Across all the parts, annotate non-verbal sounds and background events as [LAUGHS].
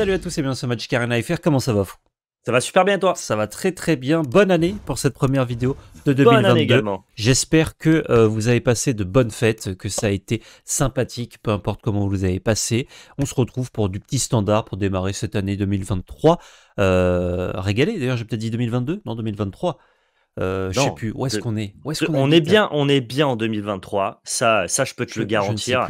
Salut à tous et bienvenue sur Magic Arena FR, comment ça va Ça va super bien toi Ça va très très bien, bonne année pour cette première vidéo de 2022. J'espère que euh, vous avez passé de bonnes fêtes, que ça a été sympathique, peu importe comment vous avez passé. On se retrouve pour du petit standard pour démarrer cette année 2023. Euh, régalé d'ailleurs, j'ai peut-être dit 2022 Non, 2023 euh, je sais plus, où est-ce qu'on est, est, bien, on est bien en 2023, ça, ça je peux te le garantir.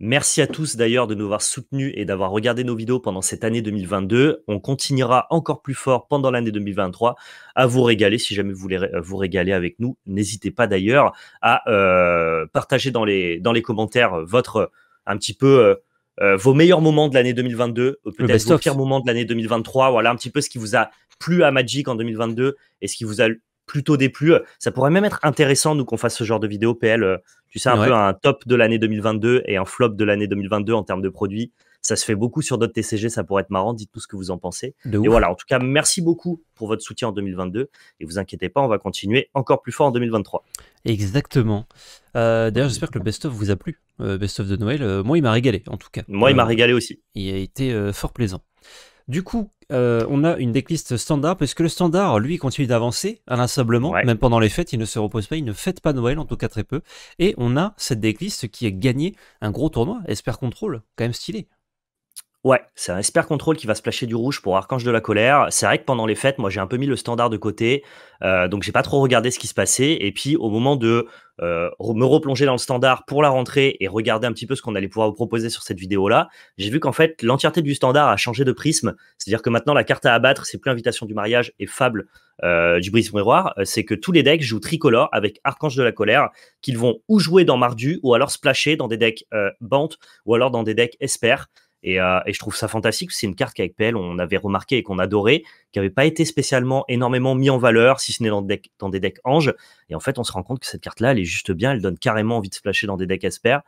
Merci à tous d'ailleurs de nous avoir soutenus et d'avoir regardé nos vidéos pendant cette année 2022. On continuera encore plus fort pendant l'année 2023 à vous régaler. Si jamais vous voulez vous régaler avec nous, n'hésitez pas d'ailleurs à euh, partager dans les, dans les commentaires votre un petit peu euh, euh, vos meilleurs moments de l'année 2022, peut-être vos pires moments de l'année 2023. Voilà un petit peu ce qui vous a plu à Magic en 2022 et ce qui vous a plutôt déplu. Euh, ça pourrait même être intéressant, nous, qu'on fasse ce genre de vidéo PL. Euh, tu sais, un peu un top de l'année 2022 et un flop de l'année 2022 en termes de produits. Ça se fait beaucoup sur d'autres TCG, ça pourrait être marrant. Dites-nous ce que vous en pensez. et voilà, en tout cas, merci beaucoup pour votre soutien en 2022. Et vous inquiétez pas, on va continuer encore plus fort en 2023. Exactement. Euh, d'ailleurs, j'espère que le best-of vous a plu. best-of de Noël, moi, il m'a régalé, en tout cas. Moi, il m'a régalé aussi. Il a été fort plaisant. Du coup, euh, on a une decklist standard, puisque que le standard, lui, continue d'avancer inlassablement, même pendant les fêtes, il ne se repose pas, il ne fête pas Noël, en tout cas très peu. Et on a cette decklist qui a gagné un gros tournoi, Esper Control, quand même stylé. Ouais, c'est un Esper Control qui va se placher du rouge pour Archange de la Colère. C'est vrai que pendant les fêtes, moi j'ai un peu mis le standard de côté, euh, donc j'ai pas trop regardé ce qui se passait. Et puis au moment de euh, me replonger dans le standard pour la rentrée et regarder un petit peu ce qu'on allait pouvoir vous proposer sur cette vidéo-là, j'ai vu qu'en fait l'entièreté du standard a changé de prisme. C'est-à-dire que maintenant la carte à abattre, c'est plus Invitation du mariage et Fable euh, du brise miroir, c'est que tous les decks jouent tricolore avec Archange de la Colère, qu'ils vont ou jouer dans Mardu ou alors splasher dans des decks Bant ou alors dans des decks Esper. Euh, et, je trouve ça fantastique. C'est une carte qu'avec PL, on avait remarqué et qu'on adorait, qui n'avait pas été spécialement énormément mis en valeur, si ce n'est dans, des decks, dans anges. Et en fait, on se rend compte que cette carte-là, elle est juste bien. Elle donne carrément envie de se flasher dans des decks Asper.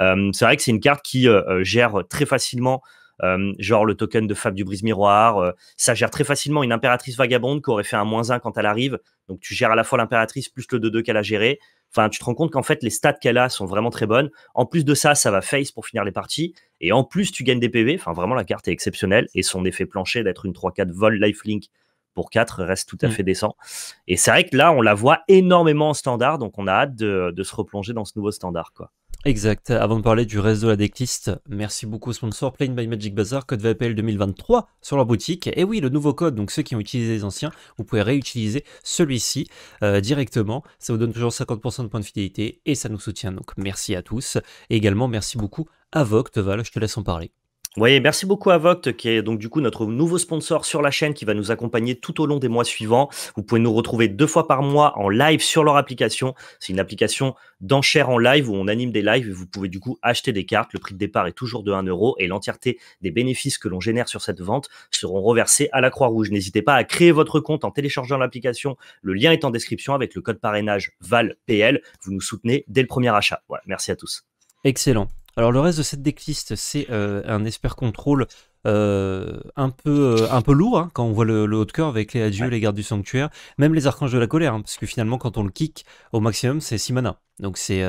Euh, c'est vrai que c'est une carte qui euh, gère très facilement euh, genre le token de Fab du brise-miroir. Euh, ça gère très facilement une impératrice vagabonde qui aurait fait un moins 1 quand elle arrive. Donc tu gères à la fois l'impératrice plus le 2-2 qu'elle a géré. Enfin, tu te rends compte qu'en fait, les stats qu'elle a sont vraiment très bonnes. En plus de ça, ça va face pour finir les parties. Et en plus, tu gagnes des PV. Enfin, vraiment, la carte est exceptionnelle. Et son effet plancher d'être une 3-4 vol lifelink pour 4 reste tout à mm. fait décent. Et c'est vrai que là, on la voit énormément en standard. Donc, on a hâte de, de se replonger dans ce nouveau standard. quoi. Exact. Avant de parler du reste de la decklist, merci beaucoup au sponsor Plain by Magic Bazaar, code VAPL 2023 sur la boutique. Et oui, le nouveau code, donc ceux qui ont utilisé les anciens, vous pouvez réutiliser celui-ci euh, directement. Ça vous donne toujours 50% de points de fidélité et ça nous soutient. Donc merci à tous. Et également, merci beaucoup à Vogue, Teval, je te laisse en parler merci beaucoup à Voct, qui est donc du coup notre nouveau sponsor sur la chaîne qui va nous accompagner tout au long des mois suivants. Vous pouvez nous retrouver deux fois par mois en live sur leur application. C'est une application d'enchères en live où on anime des lives et vous pouvez du coup acheter des cartes. Le prix de départ est toujours de 1 euro et l'entièreté des bénéfices que l'on génère sur cette vente seront reversés à la Croix-Rouge. N'hésitez pas à créer votre compte en téléchargeant l'application. Le lien est en description avec le code parrainage VALPL. Vous nous soutenez dès le premier achat. Voilà, merci à tous. Excellent. Alors le reste de cette decklist, c'est euh, un esper contrôle euh, un peu euh, un peu lourd hein, quand on voit le, haut de cœur avec les adieux, les gardes du sanctuaire, même les archanges de la colère, hein, parce que finalement quand on le kick au maximum c'est 6 mana. Donc c'est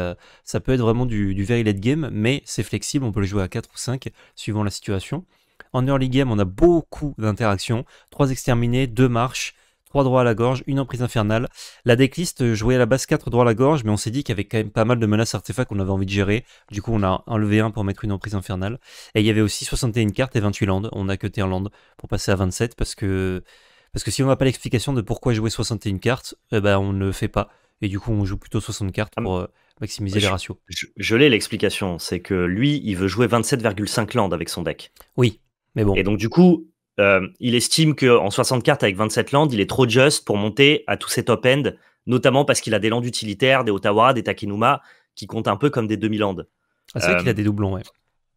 ça peut être vraiment du, du very late game, mais c'est flexible, on peut le jouer à 4 ou 5 suivant la situation. En early game, on a beaucoup d'interactions, 3 exterminés, 2 marches, 3 droits à la gorge, une emprise infernale. La decklist euh, jouait à la base 4 droits à la gorge, mais on s'est dit qu'il y avait quand même pas mal de menaces artefacts qu'on avait envie de gérer. Du coup, on a enlevé un pour mettre une emprise infernale. Et il y avait aussi 61 cartes et 28 landes. On a cuté un land pour passer à 27 parce que, parce que si on n'a pas l'explication de pourquoi jouer 61 cartes, eh ben on ne le fait pas. Et du coup, on joue plutôt 60 cartes ah, pour euh, maximiser les ratios. Je, je l'ai l'explication, c'est que lui, il veut jouer 27,5 landes avec son deck. Oui, mais bon. Et donc du coup, euh, il estime qu'en 60 cartes avec 27 landes il est trop just pour monter à tous ces top end notamment parce qu'il a des landes utilitaires, des Ottawa, des Takenuma, qui comptent un peu comme des demi landes ah, c'est vrai qu'il a euh, des doublons,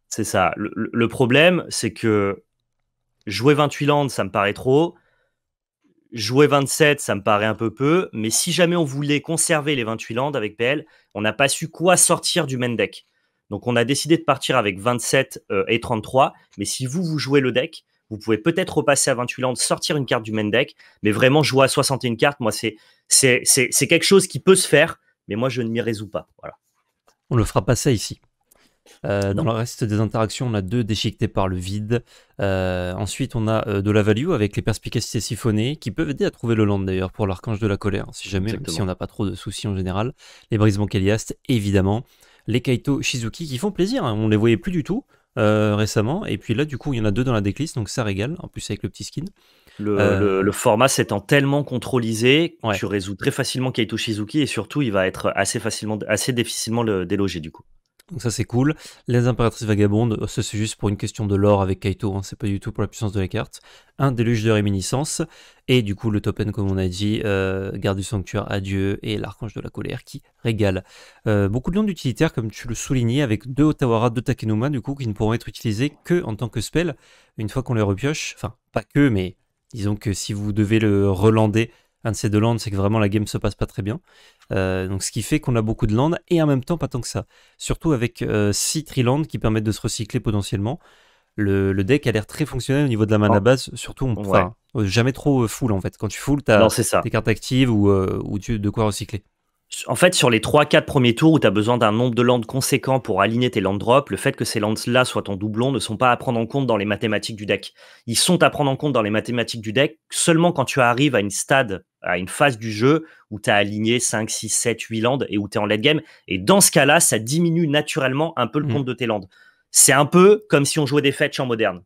C'est ça. Le, problème, c'est que jouer 28 landes ça me paraît trop. Jouer 27, ça me paraît un peu peu. Mais si jamais on voulait conserver les 28 landes avec PL, on n'a pas su quoi sortir du main deck. Donc on a décidé de partir avec 27 euh, et 33. Mais si vous, vous jouez le deck, vous pouvez peut-être repasser à 28 landes, sortir une carte du main deck, mais vraiment jouer à 61 cartes, moi, c'est, quelque chose qui peut se faire, mais moi, je ne m'y résous pas. Voilà. On le fera pas ça ici. Euh, dans le reste des interactions, on a deux déchiquetés par le vide. Euh, ensuite, on a euh, de la value avec les perspicacités siphonnées qui peuvent aider à trouver le land d'ailleurs pour l'archange de la colère, si jamais, si on n'a pas trop de soucis en général. Les brisements bancaliastes, évidemment. Les Kaito Shizuki qui font plaisir, hein. on les voyait plus du tout. Euh, récemment. Et puis là, du coup, il y en a deux dans la déclisse donc ça régale, en plus avec le petit skin. Le, euh, format s'étant tellement contrôlisé, ouais. tu résous très facilement Kaito Shizuki et surtout, il va être assez, facilement, assez difficilement délogé du coup. Donc ça c'est cool. Les impératrices vagabondes, ça c'est juste pour une question de lore avec Kaito, hein. c'est pas du tout pour la puissance de la carte. Un déluge de réminiscence, et du coup le topen comme on a dit, euh, garde du sanctuaire adieu et l'archange de la colère qui régale. Euh, beaucoup de noms d'utilitaires comme tu le soulignais avec deux Otawara, deux Takenuma du coup qui ne pourront être utilisés que en tant que spell une fois qu'on les repioche. Enfin pas que mais disons que si vous devez le relander de ces deux c'est que vraiment la game se passe pas très bien. Euh, donc ce qui fait qu'on a beaucoup de Landes et en même temps pas tant que ça. Surtout avec 6 euh, trilands qui permettent de se recycler potentiellement. Le, deck a l'air très fonctionnel au niveau de la mana à oh. base, surtout on ne euh, jamais trop full en fait. Quand tu full, t'as tes cartes actives ou, de quoi recycler. En fait, sur les 3-4 premiers tours où tu as besoin d'un nombre de landes conséquent pour aligner tes land Drop, le fait que ces landes-là soient en doublon ne sont pas à prendre en compte dans les mathématiques du deck. Ils sont à prendre en compte dans les mathématiques du deck seulement quand tu arrives à une stade à une phase du jeu où tu as aligné 5, 6, 7, 8 landes et où tu es en late game. Et dans ce cas-là, ça diminue naturellement un peu le mm. compte de tes landes. C'est un peu comme si on jouait des fetch en moderne,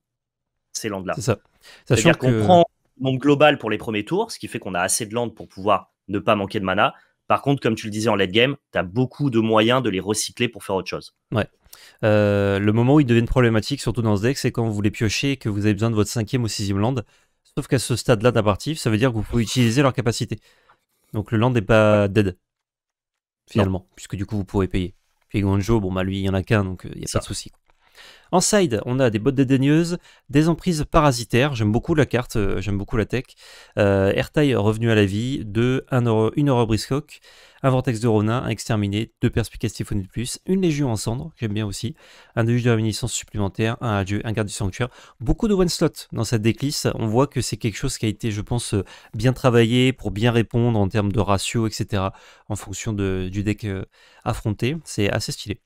ces landes-là. C'est ça. C'est-à-dire qu'on prend le nombre global pour les premiers tours, ce qui fait qu'on a assez de landes pour pouvoir ne pas manquer de mana. Par contre, comme tu le disais en late game, tu as beaucoup de moyens de les recycler pour faire autre chose. Ouais. Euh, le moment où ils deviennent problématiques, surtout dans ce deck, c'est quand vous les piochez et que vous avez besoin de votre cinquième ou sixième lande. Sauf qu'à ce stade-là d'un ça veut dire que vous pouvez utiliser leur capacité. Donc le land n'est pas dead, finalement, puisque du coup vous pourrez payer. Puis Gonjo, bon bah lui il y en a qu'un, donc euh, il n'y a pas de souci. En side, on a des bottes dédaigneuses, des emprises parasitaires, j'aime beaucoup la carte, euh, j'aime beaucoup la tech, euh, revenu à la vie, 2, 1 euro, une heure briscoc un vortex de Ronin, un exterminé, deux perspicaces de plus, une légion en cendre, j'aime bien aussi, un déluge de réminiscence supplémentaire, un adieu, un garde du sanctuaire. Beaucoup de one slot dans cette déclisse. On voit que c'est quelque chose qui a été, je pense, euh, bien travaillé pour bien répondre en termes de ratio, etc. en fonction du deck euh, affronté. C'est assez stylé.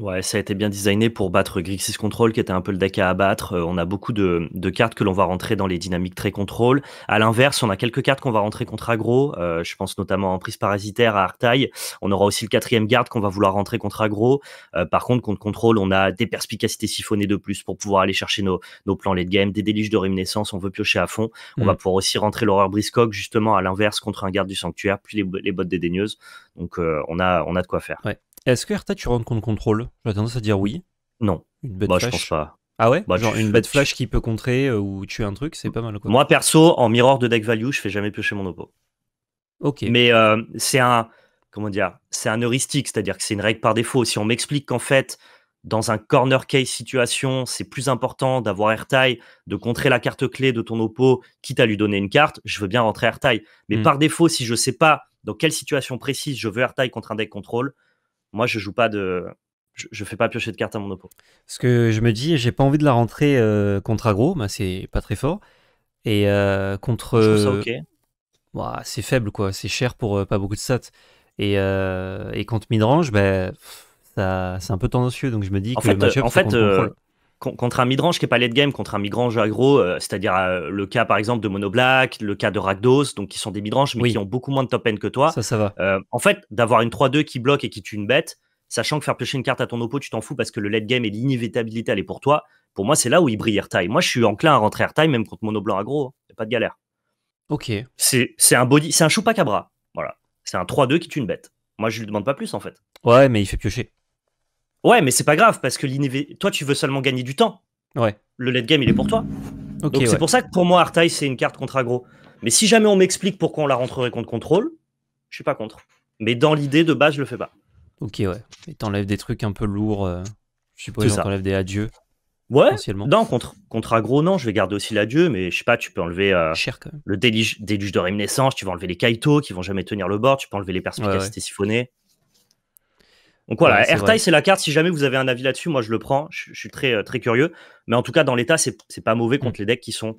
Ouais, ça a été bien designé pour battre Grixis Control, qui était un peu le deck à abattre. Euh, on a beaucoup de, cartes que l'on va rentrer dans les dynamiques très contrôle. À l'inverse, on a quelques cartes qu'on va rentrer contre aggro. Euh, je pense notamment en prise parasitaire à Artaille. On aura aussi le quatrième garde qu'on va vouloir rentrer contre aggro. Euh, par contre, contre contrôle, on a des perspicacités siphonnées de plus pour pouvoir aller chercher nos, plans late game, des déliches de réminiscence. On veut piocher à fond. On va mm. pouvoir aussi rentrer l'horreur Briscock, justement, à l'inverse, contre un garde du sanctuaire, puis les, bottes dédaigneuses. Donc, on, a, on a de quoi faire. Ouais. Est-ce que RTA, tu rentres contre contrôle J'ai tendance à dire oui. Non. Une bête bah, flash. Ah ouais bah, Genre une bête flash qui peut contrer euh, ou tuer un truc, c'est pas mal. Moi, perso, en mirror de deck value, je fais jamais piocher mon oppo. Ok. Mais euh, c'est un. Comment dire C'est un heuristique, c'est-à-dire que c'est une règle par défaut. Si on m'explique qu'en fait, dans un corner case situation, c'est plus important d'avoir airtime, de contrer la carte clé de ton oppo, quitte à lui donner une carte, je veux bien rentrer airtime. Mais hmm. par défaut, si je sais pas dans quelle situation précise je veux airtime contre un deck contrôle, moi, je joue pas de. Je, fais pas piocher de cartes à mon oppo. Ce que je me dis, j'ai pas envie de la rentrer euh, contre aggro, bah, c'est pas très fort. Et euh, contre. Je trouve ça ok. Euh, c'est faible, quoi. C'est cher pour pas beaucoup de stats. Et, contre midrange, bah, c'est un peu tendancieux. Donc je me dis en que fait, le en fait, contre un midrange qui est pas late game, contre un midrange aggro, euh, c'est-à-dire euh, le cas par exemple de Black, le cas de Rakdos, donc qui sont des midranges mais qui ont beaucoup moins de top end que toi. Ça, ça va. Euh, en fait, d'avoir une 3-2 qui bloque et qui tue une bête, sachant que faire piocher une carte à ton oppo, tu t'en fous parce que le late game et l'inévitabilité, elle est pour toi. Pour moi, c'est là où il brille airtime. Moi, je suis enclin à rentrer airtime même contre mono blanc aggro. Hein. Pas de galère. Ok. C'est un body, c'est un bras Voilà. C'est un 3-2 qui tue une bête. Moi, je lui demande pas plus en fait. Ouais, mais il fait piocher. Ouais, mais c'est pas grave parce que toi, tu veux seulement gagner du temps. Ouais. Le late game, il est pour toi. Ok. Donc c'est pour ça que pour moi, Artai, c'est une carte contre aggro. Mais si jamais on m'explique pourquoi on la rentrerait contre contrôle, je suis pas contre. Mais dans l'idée de base, je le fais pas. Ok, ouais. Et t'enlèves des trucs un peu lourds. Euh, je suppose que t'enlèves des adieux. Ouais. Non, contre, contre aggro, non. Je vais garder aussi l'adieu, mais je sais pas, tu peux enlever euh, le déluge, de réminiscence, tu vas enlever les Kaito qui vont jamais tenir le bord, tu peux enlever les perspicacités ouais, donc voilà, ouais, c'est la carte. Si jamais vous avez un avis là-dessus, moi je le prends. Je, suis très, euh, très curieux. Mais en tout cas, dans l'état, c'est pas mauvais contre mm. les decks qui sont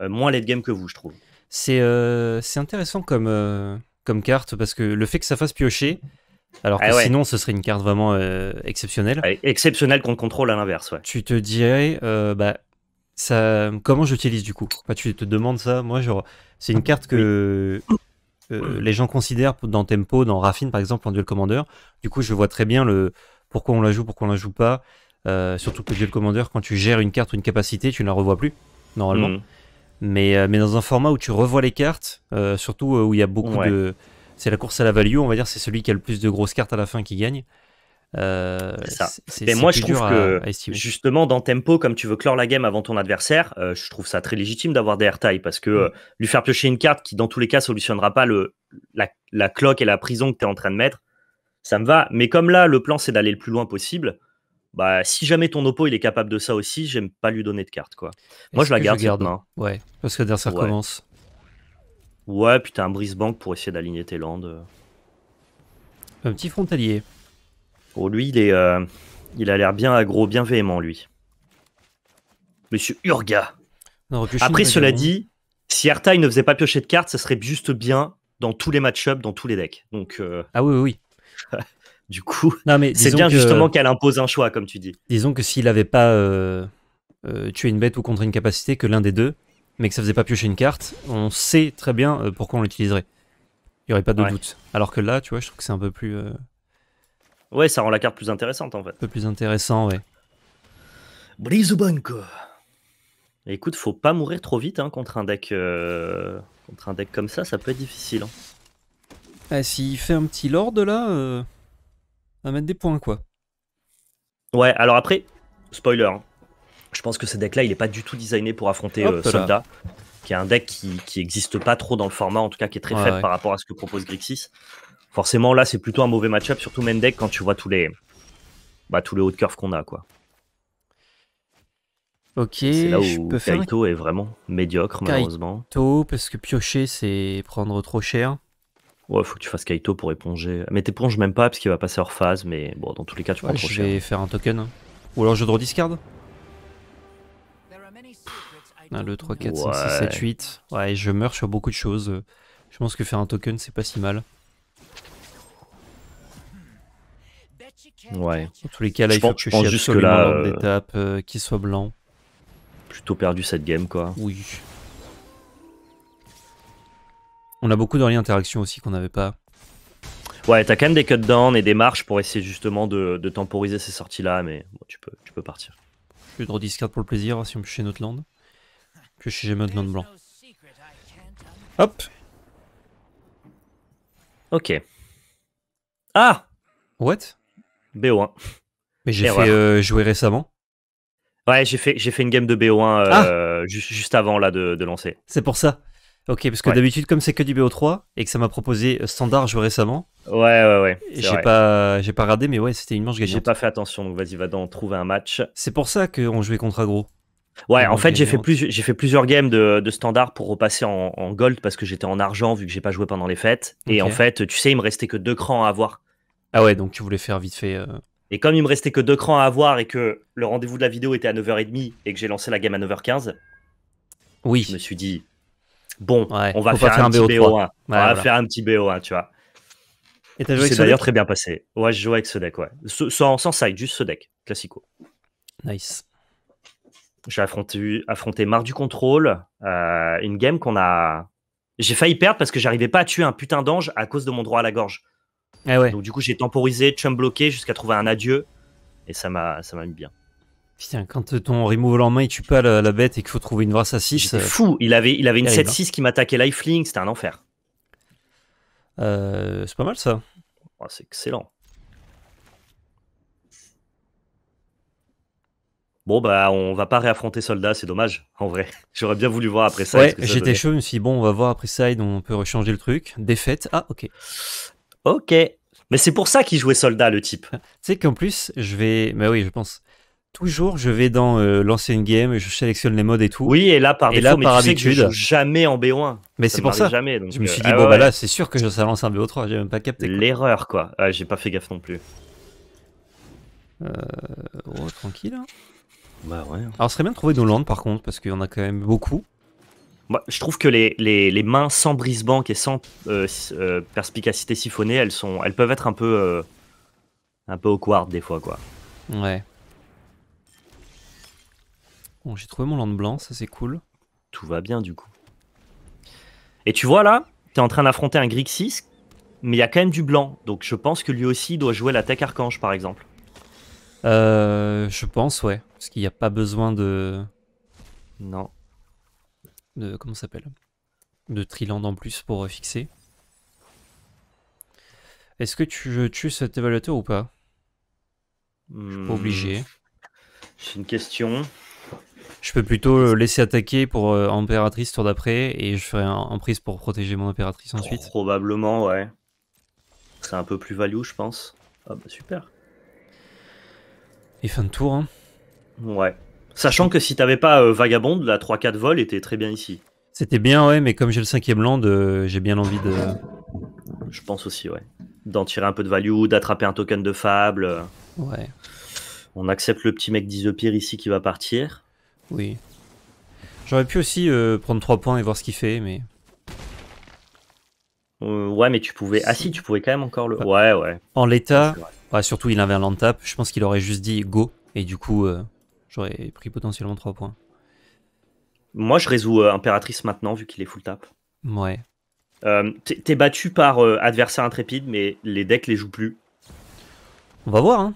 euh, moins late game que vous, je trouve. C'est euh, intéressant comme, comme carte parce que le fait que ça fasse piocher, alors que ah sinon ce serait une carte vraiment exceptionnelle. exceptionnelle contre contrôle à l'inverse, ouais. Tu te dirais, bah, ça, comment j'utilise du coup Tu te demandes ça. Moi, genre, c'est une carte que. Euh, les gens considèrent dans Tempo, dans Raffine par exemple, en duel commandeur. Du coup, je vois très bien le pourquoi on la joue, pourquoi on la joue pas. Euh, surtout que duel commandeur, quand tu gères une carte ou une capacité, tu ne la revois plus, normalement. Hmm. Euh, mais, dans un format où tu revois les cartes, surtout où il y a beaucoup de. C'est la course à la value, on va dire, c'est celui qui a le plus de grosses cartes à la fin qui gagne. Euh, Mais moi, je trouve que justement, dans tempo, comme tu veux clore la game avant ton adversaire, euh, je trouve ça très légitime d'avoir des airtime parce que mm. euh, lui faire piocher une carte qui, dans tous les cas, solutionnera pas le, la, la cloque et la prison que tu es en train de mettre, ça me va. Mais comme là, le plan, c'est d'aller le plus loin possible. Bah, si jamais ton oppo il est capable de ça aussi, j'aime pas lui donner de carte quoi. Moi je la garde. Ouais, parce que derrière ça commence. Ouais, puis t'as un brise-banque pour essayer d'aligner tes landes. Un petit frontalier lui, il, est, euh, il a l'air bien agro, bien véhément, lui. Monsieur Urga. Après, cela dit, si Artai ne faisait pas piocher de cartes, ça serait juste bien dans tous les match-ups, dans tous les decks. Donc, euh, Ah oui, oui. oui. [LAUGHS] du coup, c'est bien justement qu'elle impose un choix, comme tu dis. Disons que s'il n'avait pas euh, tué une bête ou contre une capacité, que l'un des deux, mais que ça faisait pas piocher une carte, on sait très bien pourquoi on l'utiliserait. Il n'y aurait pas de doute. Alors que là, tu vois, je trouve que c'est un peu plus. Ouais, ça rend la carte plus intéressante en fait. Un peu plus intéressant, ouais. Brise banco. Écoute, faut pas mourir trop vite hein, contre un deck euh, contre un deck comme ça, ça peut être difficile. Hein. Ah, s'il fait un petit lord là, euh... à mettre des points quoi. Ouais, alors après, spoiler, hein. je pense que ce deck là il est pas du tout designé pour affronter euh, Soldat, qui est un deck qui, qui existe pas trop dans le format, en tout cas qui est très faible par rapport à ce que propose Grixis. Forcément, là, c'est plutôt un mauvais match-up, surtout deck, quand tu vois tous les, bah, tous les hauts de curve qu'on a. quoi. Ok. C'est là où Kaito est vraiment médiocre, malheureusement. Kaito, parce que piocher, c'est prendre trop cher. Ouais, faut que tu fasses Kaito pour éponger. Mais t'éponges même pas, parce qu'il va passer hors phase, mais bon, dans tous les cas, tu prends trop cher. Je vais faire un token. Ou alors je draw discard ah, le 3, 4, 5, 6, 7, 8. Ouais, je meurs sur beaucoup de choses. Je pense que faire un token, c'est pas si mal. Ouais. En tous les cas, là, je il faut que je juste que d'étape, qu'il soit blanc. Plutôt perdu cette game, quoi. Oui. On a beaucoup d'orientations interaction aussi qu'on n'avait pas. Ouais, t'as quand même des cutdowns et des marches pour essayer justement de, temporiser ces sorties-là, mais bon, tu, peux, tu peux partir. Je vais discard pour le plaisir hein, si on peut chez notre land. Je chez notre land blanc. Hop Ok. Ah What BO1. Mais j'ai fait euh, jouer récemment. Ouais, j'ai fait, fait une game de BO1 euh, ah juste, avant là de, lancer. C'est pour ça. Ok, parce que d'habitude, comme c'est que du BO3 et que ça m'a proposé euh, standard jouer récemment. Ouais, ouais, ouais. J'ai pas, j'ai pas mais ouais, c'était une manche gagnante. J'ai pas fait attention, donc vas-y, va dans, trouver un match. C'est pour ça qu'on jouait contre Agro. Ouais, en fait, j'ai fait, plus, fait plusieurs games de, standard pour repasser en, gold parce que j'étais en argent vu que j'ai pas joué pendant les fêtes. Et en fait, tu sais, il me restait que deux crans à avoir. Ah ouais, donc tu voulais faire vite fait. Euh. Et comme il me restait que deux crans à avoir et que le rendez-vous de la vidéo était à 9h30 et que j'ai lancé la game à 9h15, oui. je me suis dit, bon, on va faire, un, petit BO1. on va faire un petit BO1, tu vois. Et t'as joué avec ce d'ailleurs très bien passé. Ouais, je jouais avec ce deck, ouais. sans, sans side, juste ce deck, classico. Nice. J'ai affronté, affronté Mar du Contrôle, euh, une game qu'on a. J'ai failli perdre parce que j'arrivais pas à tuer un putain d'ange à cause de mon droit à la gorge. Ah ouais. Donc du coup, j'ai temporisé, chum bloqué jusqu'à trouver un adieu. Et ça m'a, ça m'a mis bien. Putain, quand ton removal en main, il tue pas la, bête et qu'il faut trouver une vraie à 6. C'est fou. Il avait, il avait une 7-6 hein. qui m'attaquait lifelink. C'était un enfer. Euh, c'est pas mal ça. Oh, c'est excellent. Bon, bah, on va pas réaffronter Soldat, c'est dommage, en vrai. [LAUGHS] J'aurais bien voulu voir après ça. j'étais chaud, je me bon, on va voir après ça, on peut rechanger le truc. Défaite, ah, ok. Ok. Mais c'est pour ça qu'il jouait soldat, le type. Tu sais qu'en plus, je vais. Mais oui, je pense. Toujours, je vais dans euh, l'ancienne game, je sélectionne les modes et tout. Oui, et là, par défaut, mais que je joue jamais en bo 1 Mais c'est pour ça. Jamais, donc je me suis euh, dit, ah bon, bah là, c'est sûr que ça lance un BO3, j'ai même pas capté. L'erreur, quoi. j'ai pas fait gaffe non plus. Euh, oh, tranquille. Hein. Bah ouais. Alors, ce serait bien de trouver nos landes, par contre, parce qu'il y en a quand même beaucoup je trouve que les, mains sans brise-banque et sans euh, euh, perspicacité siphonnée, elles, sont, elles peuvent être un peu, euh, un peu awkward des fois, quoi. Ouais. Bon, j'ai trouvé mon land blanc, ça c'est cool. Tout va bien du coup. Et tu vois là, t'es en train d'affronter un grixis 6, mais il y a quand même du blanc. Donc je pense que lui aussi doit jouer la tech archange par exemple. Euh, je pense, ouais. Parce qu'il n'y a pas besoin de. Non de comment s'appelle de Triland en plus pour fixer. Est-ce que tu tues cet évaluateur ou pas Je suis hmm. obligé. C'est une question. Je peux plutôt laisser attaquer pour euh, impératrice tour d'après et je ferai en prise pour protéger mon impératrice ensuite. Probablement, ouais. C'est un peu plus value, je pense. Ah bah super. Et fin de tour. Hein. Ouais. Sachant que si t'avais pas euh, vagabonde, Vagabond, la 3-4 vol était très bien ici. C'était bien, ouais, mais comme j'ai le cinquième land, euh, j'ai bien envie de. Je pense aussi, ouais. D'en tirer un peu de value, d'attraper un token de fable. Ouais. On accepte le petit mec d'Isopir ici qui va partir. Oui. J'aurais pu aussi euh, prendre 3 points et voir ce qu'il fait, mais. ouais, mais tu pouvais. Ah si, tu pouvais quand même encore le. Ouais, ouais. En l'état, surtout il avait un land tap, je pense qu'il aurait juste dit go, et du coup, J'aurais pris potentiellement 3 points. Moi, je résous euh, Impératrice maintenant, vu qu'il est full tap. Ouais. Euh, t'es battu par euh, adversaire intrépide, mais les decks les jouent plus. On va voir. Hein.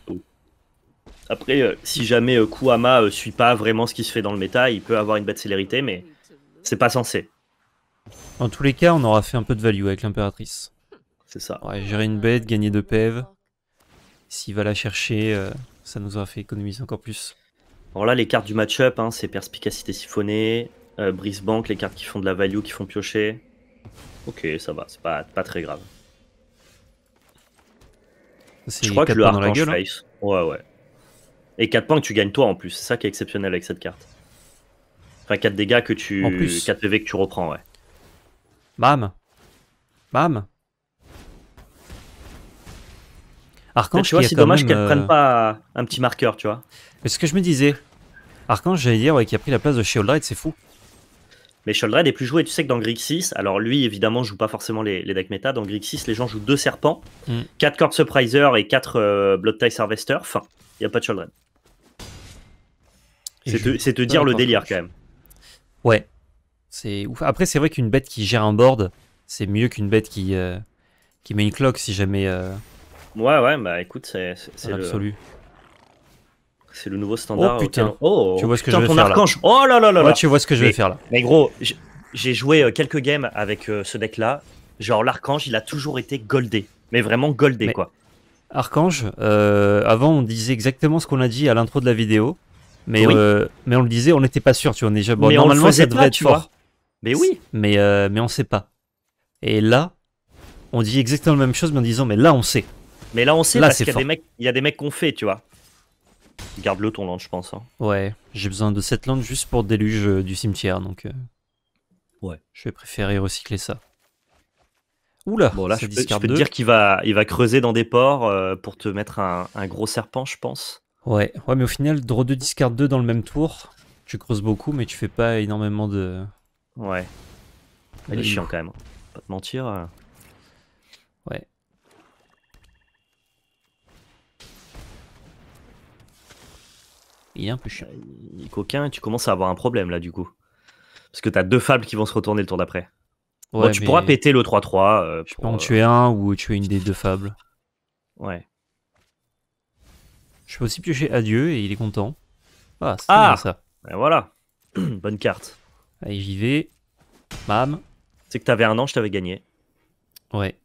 Après, si jamais Kuama suit pas vraiment ce qui se fait dans le méta, il peut avoir une bête célérité, mais c'est pas censé. En tous les cas, on aura fait un peu de value avec l'impératrice. C'est ça. Ouais, gérer une bête, gagner deux PEV. S'il va la chercher, ça nous aura fait économiser encore plus. Alors là, les cartes du match-up, hein, c'est perspicacité siphonée, euh, brise banque, les cartes qui font de la value, qui font piocher. Ok, ça va, c'est pas, pas très grave. Je crois que le hein. Ouais, ouais. Et 4 points que tu gagnes toi en plus, c'est ça qui est exceptionnel avec cette carte. Enfin, 4 dégâts que tu. En plus. 4 PV que tu reprends, ouais. Bam Bam Archange, tu vois, c'est dommage qu'elle ne prenne euh, pas un petit marqueur, tu vois. Mais ce que je me disais, Archange, j'allais dire, qui a pris la place de Sheoldred, c'est fou. Mais Sheoldred est plus joué, tu sais que dans 6, alors lui évidemment joue pas forcément les, decks méta, dans 6, les gens jouent deux serpents, 4 mm. Corps et 4 euh, Blood Tie enfin, il n'y a pas de Sheoldred. C'est te, ah, dire le délire quand même. Ouais. C'est Après, c'est vrai qu'une bête qui gère un board, c'est mieux qu'une bête qui, euh, qui met une cloque si jamais. Ouais, ouais, bah écoute, c'est c'est Le... C'est le nouveau standard. Oh putain, oh, tu vois ce que je vais faire là. Oh là là là, là. tu vois ce que je vais faire là. Mais gros, j'ai joué euh, quelques games avec euh, ce deck là. Genre l'archange, il a toujours été goldé. Mais vraiment goldé quoi. Archange, euh, avant on disait exactement ce qu'on a dit à l'intro de la vidéo, mais, mais on le disait, on n'était pas sûr, tu vois. On déjà... bon, mais normalement, ça devrait être fort. Mais oui. Mais, mais on sait pas. Et là, on dit exactement la même chose, mais en disant, mais là, on sait. Mais là, on sait là, parce qu'il y, a des mecs, il y qu'on fait, tu vois. Garde-le ton land, je pense. Hein. Ouais, j'ai besoin de cette land juste pour déluge euh, du cimetière, donc. Euh, ouais. Je vais préférer recycler ça. Oula, bon, là, je peux, te dire qu'il va, il va creuser dans des ports euh, pour te mettre un, gros serpent, je pense. Ouais, ouais, mais au final, draw 2, discard 2 dans le même tour. Tu creuses beaucoup, mais tu fais pas énormément de. Ouais. Elle est chiant quand même. Pas te mentir. Ouais. Il est un peu chiant. Euh, coquin, tu commences à avoir un problème là du coup. Parce que t'as deux fables qui vont se retourner le tour d'après. tu pourras péter le 3-3. tu peux en euh, tuer un ou tuer une des deux fables. Ouais. Je peux aussi piocher Adieu et il est content. Ah, c'est ah ça. Ben voilà. [CLEARS THROAT] Bonne carte. Allez, j'y vais. Bam. C'est que t'avais un an, je t'avais gagné. Ouais.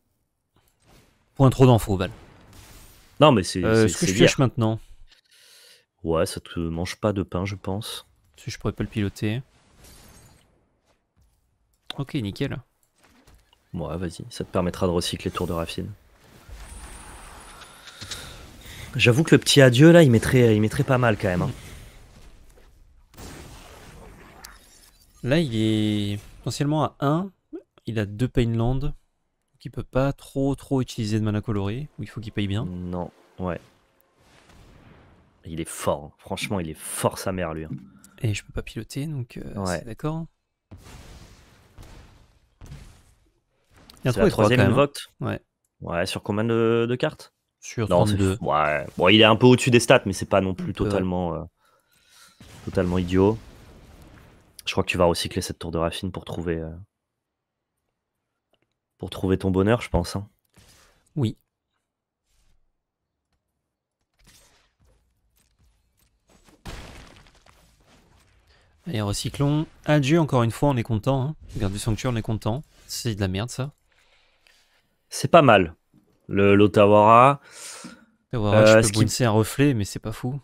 Point trop d'infos, Val. Non, mais c'est. Euh, ce que je pioche maintenant Ouais, ça te mange pas de pain, je pense. Si je pourrais pas le piloter. Ok, nickel. Ouais, vas-y, ça te permettra de recycler tour de raffine. J'avoue que le petit adieu là, il mettrait, il mettrait pas mal quand même. Hein. Là, il est potentiellement à 1. Il a 2 Painland. Donc il peut pas trop trop utiliser de mana coloré. il faut qu'il paye bien. Non, ouais. Il est fort. Hein. Franchement, il est fort sa mère, lui. Hein. Et je peux pas piloter, donc euh, c'est d'accord. Il y a troisième hein. Ouais. Ouais, sur combien de, cartes Sur ouais. Bon, il est un peu au-dessus des stats, mais c'est pas non plus totalement, euh, totalement idiot. Je crois que tu vas recycler cette tour de raffine pour trouver, euh, pour trouver ton bonheur, je pense. Oui. Allez, recyclons. Adieu, encore une fois, on est content. Hein. Garde du Sanctuaire, on est content. C'est de la merde, ça. C'est pas mal. L'Otawara. je euh, peux un reflet, mais c'est pas fou.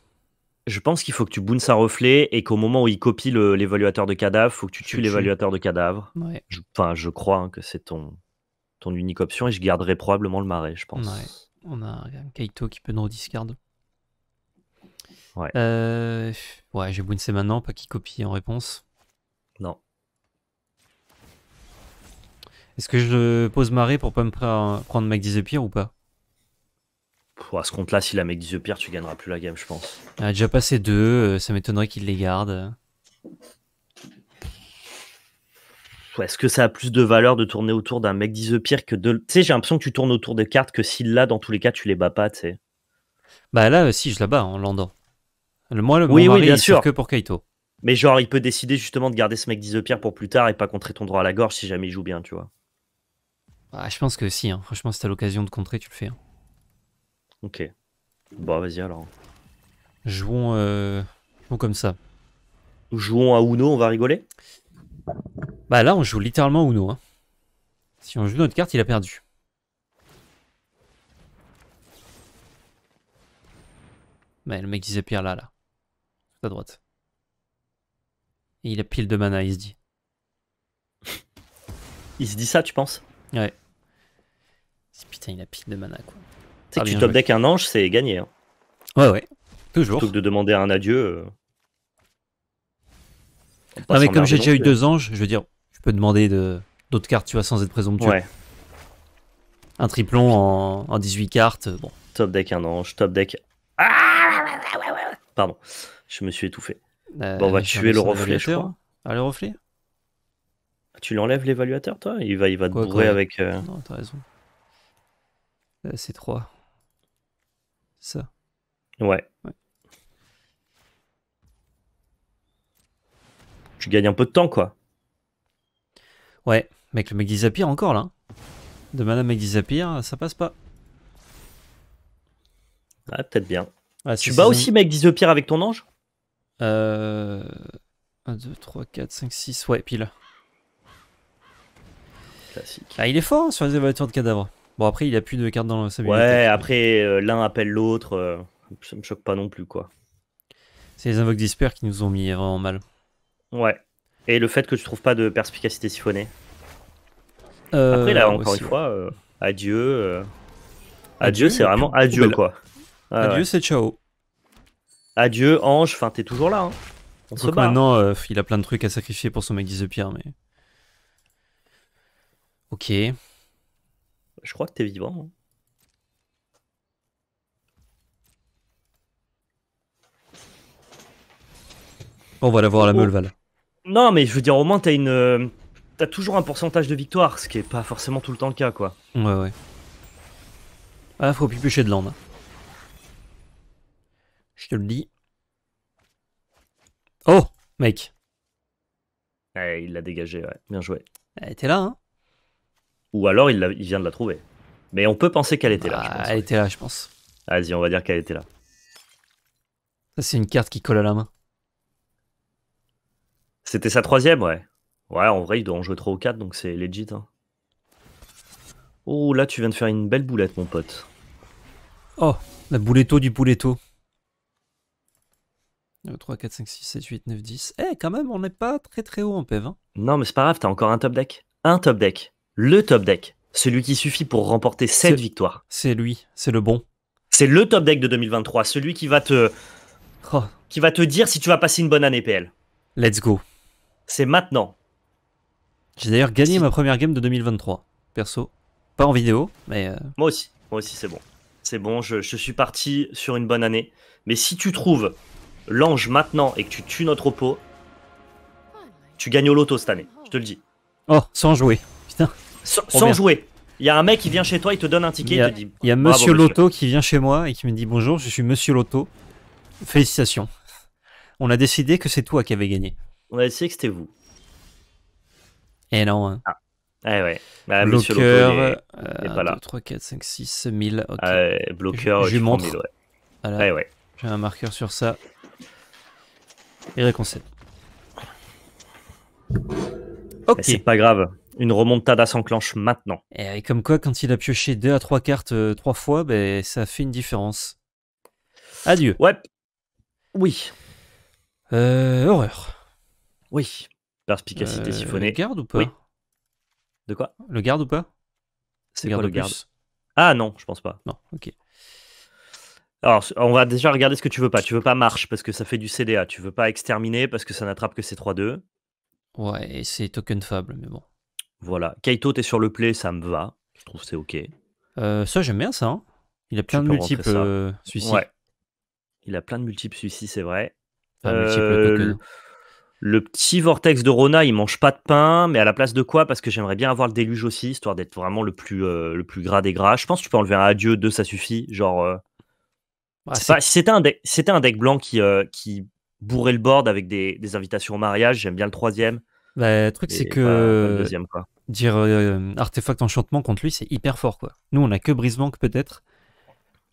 Je pense qu'il faut que tu bounces un reflet et qu'au moment où il copie l'évaluateur de cadavre, faut que tu tues l'évaluateur de cadavre. Je, enfin, je crois hein, que c'est ton, ton unique option et je garderai probablement le marais, je pense. On a un euh, Kaito qui peut nous discard. Ouais. Euh, ouais, j'ai Bunse maintenant, pas qui copie en réponse. Non. Est-ce que je pose marée pour pas me prendre prendre Mec 10 pire ou pas pour À ce compte-là, si la Mec 10 pire, tu gagneras plus la game, je pense. Il a déjà passé deux, euh, ça m'étonnerait qu'il les garde. Est-ce que ça a plus de valeur de tourner autour d'un mec 10 pire que de. Tu sais, j'ai l'impression que tu tournes autour des cartes que s'il l'a, dans tous les cas, tu les bats pas, tu sais. Bah là, euh, si, je la bats en l'endant le, oui, oui, sûr. que pour Kaito. Mais genre, il peut décider justement de garder ce mec d'Isopierre pour plus tard et pas contrer ton droit à la gorge si jamais il joue bien, tu vois. Ah, je pense que si, hein. franchement, si t'as l'occasion de contrer, tu le fais. Hein. Ok. Bon, vas-y alors. Jouons, euh... comme ça. Jouons à Uno, on va rigoler Bah là, on joue littéralement Uno. Hein. Si on joue notre carte, il a perdu. Mais bah, le mec disait Pierre là, là à droite. il a pile de mana, il se dit. [LAUGHS] il se dit ça, tu penses Ouais. Putain, il a pile de mana, quoi. Tu ah, tu top deck un ange, c'est gagné. Hein. Ouais, ouais. Toujours. Plutôt que de demander un adieu. Euh. mais comme j'ai déjà eu deux hein. anges, je veux dire, je peux demander de d'autres cartes, tu vois, sans être présomptueux. Ouais. Un triplon en... 18 cartes, bon. Top deck un ange, top deck. Ah, pardon. Je me suis étouffé. Bah, bon, on va tuer le reflet, je crois. Ah, le reflet Tu l'enlèves l'évaluateur, toi Il va, il va te bourrer avec. Euh, non, t'as raison. Euh, c'est 3. Ça. Ouais. Tu gagnes un peu de temps, quoi. Ouais, mec, le mec Zapir encore là. De Madame mec Zapir, ça passe pas. Ah, peut-être bien. Ah, tu bats aussi mec Zapir avec ton ange euh... 1, 2, 3, 4, 5, 6. Ouais, pile. Classique. Ah, il est fort hein, sur les évaluateurs de cadavres. Bon, après, il a plus de cartes dans sa bibliothèque. Ouais, après, euh, l'un appelle l'autre. Euh, ça me choque pas non plus, quoi. C'est les invoques d'Isper qui nous ont mis vraiment mal. Ouais. Et le fait que tu trouves pas de perspicacité siphonnée. Euh, après, là, encore une fois, euh, adieu. Adieu, c'est vraiment adieu, bah, quoi. adieu, c'est ciao. Adieu, Ange, enfin, t'es toujours là. Hein. On se Maintenant, euh, il a plein de trucs à sacrifier pour son mec de Pierre, mais. Ok. Je crois que t'es vivant. Hein. On va la voir à la meule oh. Meuleval. Non, mais je veux dire, au moins, t'as une. Euh, t'as toujours un pourcentage de victoire, ce qui est pas forcément tout le temps le cas, quoi. Ouais, ouais. Ah, faut plus de land. Je te le dis. Oh, mec. il l'a dégagé, ouais. Bien joué. Elle était là, hein Ou alors il, vient de la trouver. Mais on peut penser qu'elle était, là, ah, Elle était là, je pense. Vas-y, on va dire qu'elle était là. Ça, c'est une carte qui colle à la main. C'était sa troisième, ouais. Ouais, en vrai, il doit en jouer 3 ou 4, donc c'est legit. Oh, là, tu viens de faire une belle boulette, mon pote. Oh, la bouletto du bouletto. 3, 4, 5, 6, 7, 8, 9, 10. Eh, quand même, on n'est pas très très haut en PEV. Hein. Non, mais c'est pas grave, t'as encore un top deck. Un top deck. Le top deck. Celui qui suffit pour remporter cette victoire. C'est lui, c'est le bon. C'est le top deck de 2023, celui qui va te. Oh. Qui va te dire si tu vas passer une bonne année PL. Let's go. C'est maintenant. J'ai d'ailleurs gagné ma première game de 2023, perso. Pas en vidéo, mais. Euh, moi aussi, moi aussi, c'est bon. C'est bon, je, je suis parti sur une bonne année. Mais si tu trouves l'ange maintenant et que tu tues notre pot, tu gagnes au loto cette année, je te le dis. Oh, sans jouer. Putain. sans oh, jouer. Il y a un mec qui vient chez toi, il te donne un ticket, il y a, Monsieur Loto qui vient chez moi et qui me dit bonjour, je suis Monsieur Loto. Félicitations. On a décidé que c'est toi qui avais gagné. On a décidé que c'était vous. Et eh non. Hein. Ah. Eh ouais. Bah, est, 3, 4, 5, 6, 1000. bloqueur, je, eh ouais. J'ai un marqueur sur ça et réconcilie. Ok. C'est pas grave. Une remontada s'enclenche maintenant. Et comme quoi, quand il a pioché deux à trois cartes euh, trois fois, ben, ça fait une différence. Adieu. Ouais. Oui. Euh, horreur. Oui. Perspicacité euh, siphonnée. Le garde ou pas De quoi Le garde ou pas C'est le garde Ah non, je pense pas. Non, ok. Alors, on va déjà regarder ce que tu veux pas. Tu veux pas marche parce que ça fait du CDA. Tu veux pas exterminer parce que ça n'attrape que ces 3-2. Ouais, et c'est token fable, mais bon. Voilà. Kaito, t'es sur le play, ça me va. Je trouve c'est ok. Euh, ça, j'aime bien ça. Hein. Euh, il a plein de multiples suicides. Il a plein de multiples suicides, c'est vrai. Euh, le, le petit vortex de Rona, il mange pas de pain, mais à la place de quoi Parce que j'aimerais bien avoir le déluge aussi, histoire d'être vraiment le plus, le plus gras des gras. Je pense que tu peux enlever un adieu, deux, ça suffit. Genre, ah, c'était un, deck blanc qui, euh, bourrait le board avec des, invitations au mariage, j'aime bien le troisième. Bah, le truc, c'est que dire euh, artefact enchantement contre lui, c'est hyper fort. quoi. Nous, on a que Brisebank peut-être.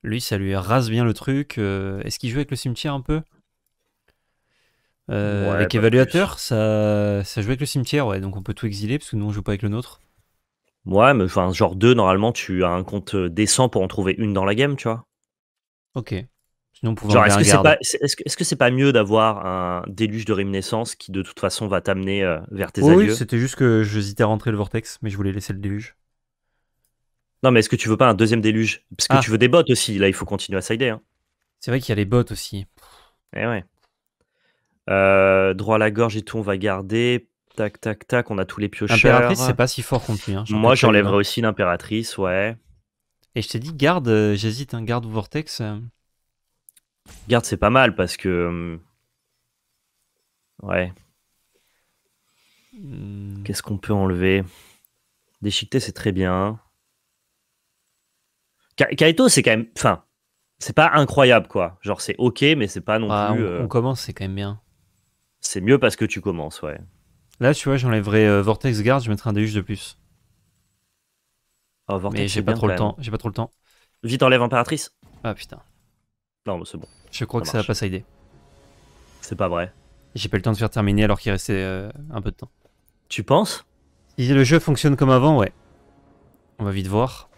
Lui, ça lui rase bien le truc. Euh, est-ce qu'il joue avec le cimetière un peu Avec évaluateur, ça, ça joue avec le cimetière, ouais. Donc on peut tout exiler parce que nous, on joue pas avec le nôtre. Ouais, mais enfin, genre 2, normalement, tu as un compte décent pour en trouver une dans la game, tu vois. Ok. Sinon, est-ce que c'est pas, est -ce que, pas mieux d'avoir un déluge de réminiscence qui de toute façon va t'amener euh, vers tes oh, Oui, c'était juste que j'hésitais à rentrer le vortex, mais je voulais laisser le déluge. Non, mais est-ce que tu veux pas un deuxième déluge Parce que ah. tu veux des bottes aussi. Là, il faut continuer à sider. Hein. C'est vrai qu'il y a les bottes aussi. Eh ouais. Euh, droit à la gorge et tout, on va garder. Tac, tac, tac, on a tous les piocheurs. L'impératrice, c'est pas si fort contre lui. Hein. Moi, j'enlèverais aussi l'impératrice, ouais. Et je t'ai dit, garde, euh, j'hésite, hein, garde ou vortex. Euh. Garde, c'est pas mal parce que. Euh, ouais. Hmm. Qu'est-ce qu'on peut enlever Déchiqueté, c'est très bien. Kaito, c'est quand même. Enfin, c'est pas incroyable, quoi. Genre, c'est ok, mais c'est pas non bah, plus. On, commence, c'est quand même bien. C'est mieux parce que tu commences, ouais. Là, tu vois, j'enlèverai Vortex garde je mettrai un déluge de plus mais j'ai pas, trop le temps. J'ai pas trop le temps. Vite enlève Impératrice. Ah putain. Non, mais c'est bon. Je crois que ça va pas s'aider. C'est pas vrai. J'ai pas le temps de faire terminer alors qu'il restait euh, un peu de temps. Tu penses Si le jeu fonctionne comme avant, ouais. On va vite voir.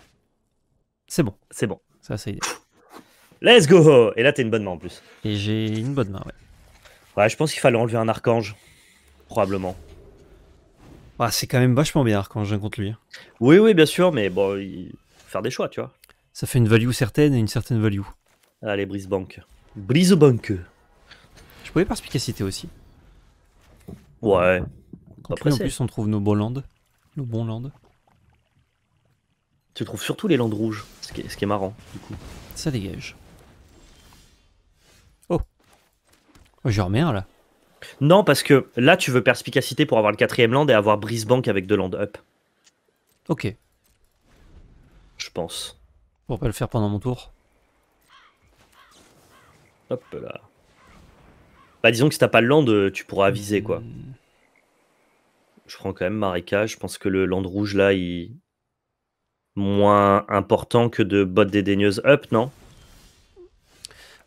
C'est bon. C'est bon. Ça va s'aider. Let's go Et là, t'es une bonne main en plus. Et j'ai une bonne main, ouais. Ouais, je pense qu'il fallait enlever un archange. Probablement. Ah, c'est quand même vachement bien quand je compte lui. Hein. Oui, oui, bien sûr, mais bon, il... faire des choix, tu vois. Ça fait une value certaine et une certaine value. Allez, ah, brise banque. Brise banque. Je pouvais par spicacité aussi. Ouais. Après, en plus, on trouve nos landes Nos bons landes Tu trouves surtout les landes rouges, ce qui, est, ce qui est marrant, du coup. Ça dégage. Oh. oh J'en remets là. Non, parce que là, tu veux perspicacité pour avoir le quatrième land et avoir banque avec deux land up. Ok. Je pense. Pour pas le faire pendant mon tour. Hop là. Bah disons que si t'as pas le land, euh, tu pourras aviser quoi. Hmm. Je prends quand même Marika. Je pense que le land rouge là, il moins important que de bottes dédaigneuse up, non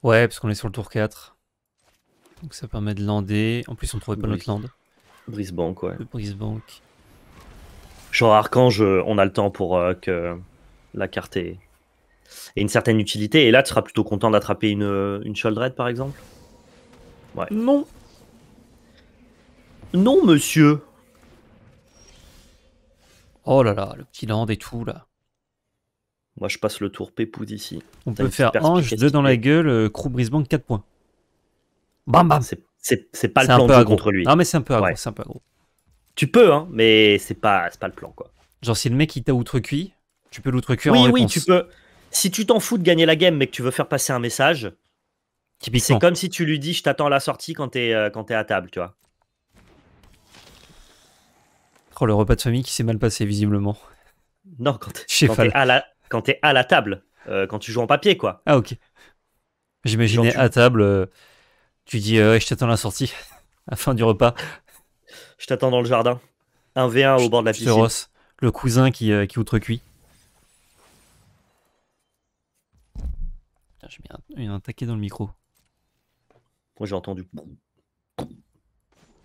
Ouais, parce qu'on est sur le tour 4. Donc ça permet de lander. En plus, on trouvait pas notre land. Brisebank, ouais. Le Brisebank. Genre Archange, on a le temps pour euh, que la carte ait... une certaine utilité. Et là, tu seras plutôt content d'attraper une, euh, une par exemple Ouais. Non. Non, monsieur. Oh là là, le petit land et tout, là. Moi, je passe le tour Pépou d'ici. On peut faire Ange, 2 dans la gueule, euh, Crew Brisbane, 4 points. Bam bam. C'est pas le plan contre lui. Non, mais c'est un peu agro. Tu peux, hein, mais c'est pas, pas le plan, quoi. Genre, si le mec il t'a outrecuit, tu peux l'outrecuire oui, en Oui, tu peux. Si tu t'en fous de gagner la game, mais que tu veux faire passer un message, c'est comme si tu lui dis je t'attends à la sortie quand t'es euh, quand es à table, tu vois. Oh, le repas de famille qui s'est mal passé, visiblement. Non, quand t'es à, la... à, la table, euh, quand tu joues en papier, quoi. Ah, ok. J'imaginais à table. Euh, tu dis, euh, je t'attends à la sortie, [LAUGHS] à la fin du repas. Je t'attends dans le jardin. Un V1 au bord de la piscine. le cousin qui, euh, qui outrecuit. J'ai mis un, taquet dans le micro. Moi j'ai entendu.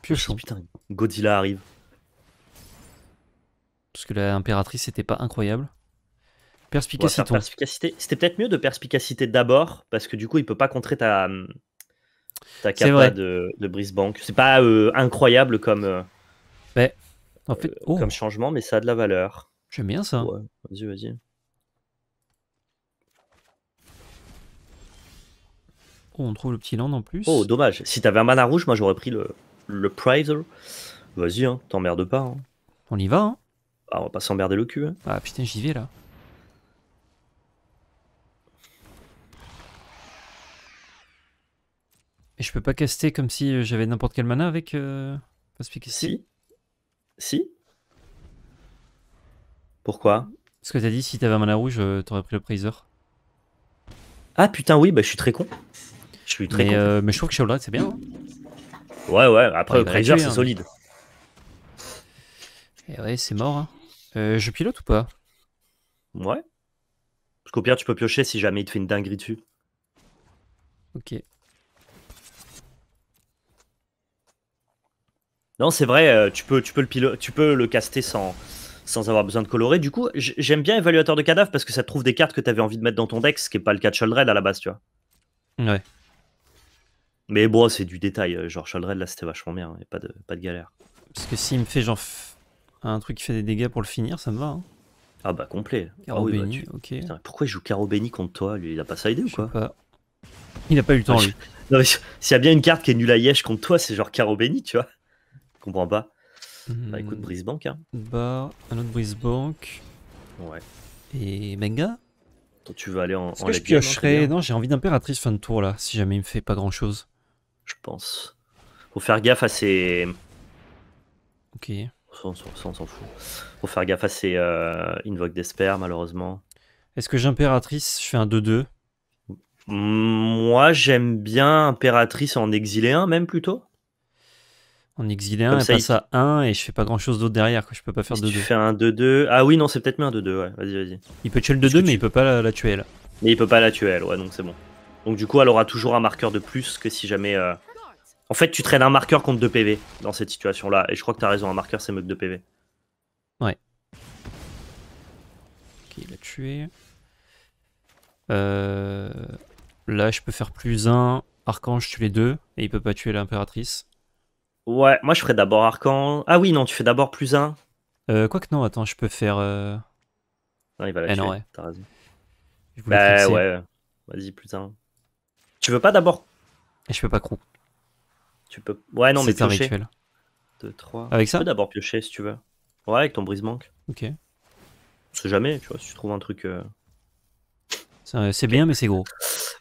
Piochon. Putain, Godzilla arrive. Parce que l'impératrice n'était pas incroyable. Perspicacité. Perspicacité. C'était peut-être mieux de perspicacité d'abord, parce que du coup il peut pas contrer ta, hum, T'as Takapa de, de banque C'est pas euh, incroyable comme, euh, en fait, euh, comme oh. changement, mais ça a de la valeur. J'aime bien ça. vas-y, vas-y. Oh, on trouve le petit land en plus. Oh, dommage. Si t'avais un mana rouge, moi j'aurais pris le, le Prizer. Vas-y, hein, t'emmerdes pas. Hein. On y va. Hein. Ah, on va pas s'emmerder le cul. Hein. Ah putain, j'y vais là. Et je peux pas caster comme si euh, j'avais n'importe quel mana avec euh... Si. Si. Pourquoi Parce que t'as dit si t'avais un mana rouge, euh, t'aurais pris le Praiser. Ah putain, oui, bah je suis très con. Je suis très mais, con. Euh, mais je trouve que Shaolin c'est bien. Hein. Ouais, ouais, après le Praiser c'est hein. solide. Et eh ouais, c'est mort. Hein. je pilote ou pas Ouais. Parce qu'au pire, tu peux piocher si jamais il te fait une dinguerie dessus. Ok. Non, c'est vrai, euh, tu peux, tu, peux le tu peux le caster sans, sans avoir besoin de colorer. Du coup, j'aime bien évaluateur de cadavre parce que ça te trouve des cartes que tu avais envie de mettre dans ton deck, ce qui n'est pas le cas de Sheldred à la base, tu vois. Ouais. Mais bon, c'est du détail. Euh, genre, Sheldred là, c'était vachement bien. Hein, pas de, pas de galère. Parce que s'il me fait genre un truc qui fait des dégâts pour le finir, ça me va. Hein. Ah bah, complet. Ah Caro bah, ok. pourquoi il joue Caro contre toi lui, Il a pas ça idée ou quoi Il a pas eu le temps, [LAUGHS] S'il y a bien une carte qui est nulle à Yesh contre toi, c'est genre Caro tu vois. Je comprends pas. Bah écoute, hmm. Brisebank. Hein. bah un autre banque Ouais. Et Menga tu veux aller en. Est-ce que je piocherais Non, j'ai envie d'impératrice fin de tour là, si jamais il me fait pas grand chose. Je pense. Faut faire gaffe à ses. Ok. On, s'en fout. Faut faire gaffe à ses euh, Invoque d'Esper, malheureusement. Est-ce que j'impératrice Je fais un 2-2. Moi, j'aime bien impératrice en exilé 1, même plutôt. En exilé 1 elle passe à 1 et je fais pas grand chose d'autre derrière. que Je peux pas faire 2-2. Si tu fais un 2-2. Ah oui, non, c'est peut-être mieux un 2-2. Ouais, vas-y, vas-y. Il peut tuer le 2-2, mais il peut pas la, tuer elle. Mais il peut pas la tuer elle, ouais, donc c'est bon. Donc du coup, elle aura toujours un marqueur de plus que si jamais. Euh, en fait, tu traînes un marqueur contre 2 PV dans cette situation-là. Et je crois que t'as raison, un marqueur c'est mieux que 2 PV. Ouais. Ok, il a tué. Euh... Là, je peux faire plus 1. Archange tue les deux et il peut pas tuer l'impératrice. Ouais, moi je ferais d'abord Arcan. Ah oui, non, tu fais d'abord plus un. Euh, Quoique non, attends, je peux faire. Euh, non, il va la non, T'as raison. Bah ouais. Vas-y, plus 1. Tu veux pas d'abord Et je peux pas crew. Tu peux. Ouais, non, mais C'est un rituel. 2, 3. Avec ça d'abord piocher si tu veux. Ouais, avec ton brise-manque. Ok. On sait jamais, tu vois, si tu trouves un truc. Euh. c'est bien, mais c'est gros.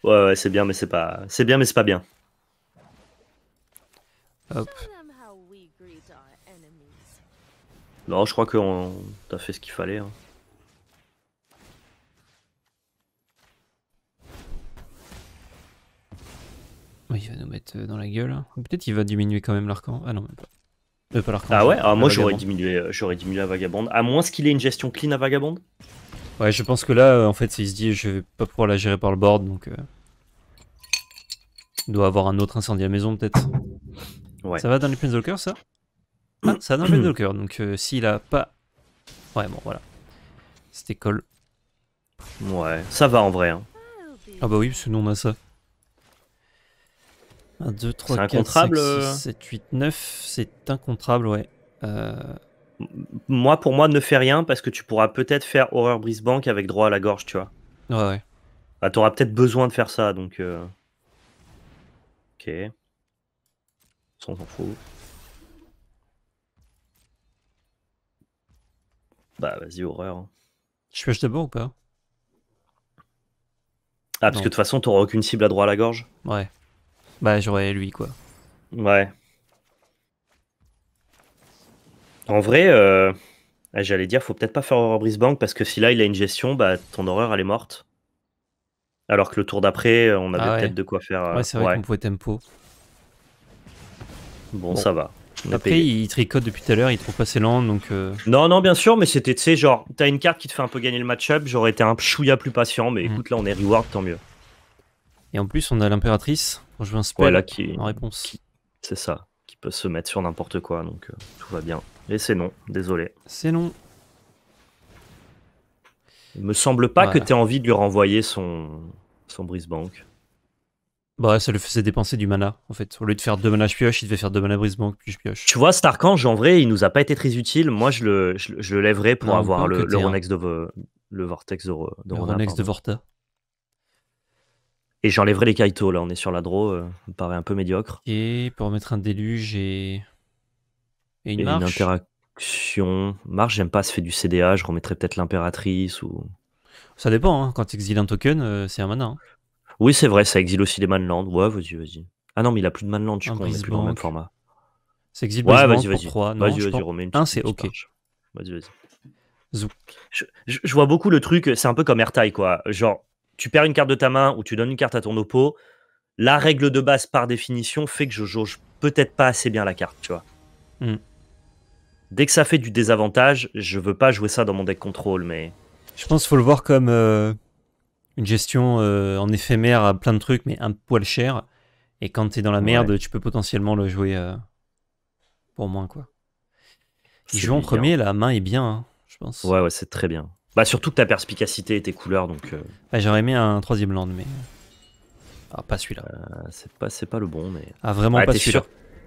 Ouais, ouais, c'est bien, mais c'est pas. C'est bien, mais c'est pas bien. Non, je crois que t'as fait ce qu'il fallait. Hein. Il va nous mettre euh, dans la gueule. Hein. Peut-être qu'il va diminuer quand même l'arcan. Ah non, même pas. Euh, ah ouais, ah, moi j'aurais diminué, euh, diminué la vagabonde. À moins qu'il ait une gestion clean à vagabonde. Ouais, je pense que là, en fait, il se dit, je vais pas pouvoir la gérer par le board, donc il doit avoir un autre incendie à maison peut-être. Ça va dans les Planeswalkers, ça Ah, ça va dans les Planeswalkers. Donc euh, s'il a pas. Ouais, bon, voilà. C'était col. Ouais, ça va en vrai. Hein. Ah bah oui, parce que nous on a ça. 1, 2, 3, 4, 5, 6, 7, 8, 9. C'est incontrable, ouais. Euh. Moi, pour moi, ne fais rien parce que tu pourras peut-être faire Horreur Brise Bank avec droit à la gorge, tu vois. Ouais, ouais. Bah, t'auras peut-être besoin de faire ça, donc. Euh. Ok s'en fout. Bah vas-y, horreur. Je hein. pioche d'abord ou pas Ah, parce que de toute façon, t'auras aucune cible à droite à la gorge Ouais. Bah j'aurais lui, quoi. Ouais. En vrai, euh, ah, j'allais dire, faut peut-être pas faire horreur Brisbank parce que si là il a une gestion, bah ton horreur elle est morte. Alors que le tour d'après, on avait ah peut-être de quoi faire. Euh, ouais, c'est vrai qu'on pouvait tempo. Bon, ça va. Après, il tricote depuis tout à l'heure, il trouve pas ses lent donc. Euh. Non, non, bien sûr, mais c'était, tu sais, genre, t'as une carte qui te fait un peu gagner le match-up, j'aurais été un chouïa plus patient, mais mm. écoute, là, on est reward, tant mieux. Et en plus, on a l'impératrice, je un spell, en réponse. C'est ça, qui peut se mettre sur n'importe quoi, donc euh, tout va bien. Et c'est non, désolé. C'est non. Il me semble pas que t'aies envie de lui renvoyer son, son brise bah ça le faisait dépenser du mana en fait. Au lieu de faire deux mana je pioche, il devait faire deux mana brisement puis je pioche. Tu vois, Starkange en vrai, il nous a pas été très utile. Moi je le, je, le lèverais pour avoir le, le hein. de le Vortex de, de le de Vorta. Et j'enlèverais les Kaito là, on est sur la draw, euh, me paraît un peu médiocre. Et pour mettre un déluge et, et une et Une interaction. Marche, j'aime pas, ça fait du CDA, je remettrai peut-être l'impératrice ou. Ça dépend, hein. quand tu exiles un token, euh, c'est un mana. Hein. Oui, c'est vrai, ça exile aussi les Manland. Ouais, vas-y, vas-y. Ah non, mais il a plus de Manland, il comprends, plus dans le même format. C'est exil ouais, vas-y, vas-y. Vas-y, vas-y, remets une c'est OK. Vas-y, vas-y. Zou. Je, vois beaucoup le truc, c'est un peu comme Airtie, quoi. Genre, tu perds une carte de ta main ou tu donnes une carte à ton oppo. La règle de base, par définition, fait que je jauge peut-être pas assez bien la carte, tu vois. Hmm. Dès que ça fait du désavantage, je veux pas jouer ça dans mon deck contrôle, mais. Je pense qu'il faut le voir comme. Euh, une gestion euh, en éphémère à plein de trucs, mais un poil cher. Et quand t'es dans la merde, tu peux potentiellement le jouer euh, pour moins, quoi. Jouer en premier, la main est bien, hein, je pense. Ouais, ouais, c'est très bien. Bah, surtout que ta perspicacité et tes couleurs, donc. Euh, bah, j'aurais aimé un troisième land, mais. Ah, pas celui-là. c'est pas, pas le bon, mais. Ah, vraiment pas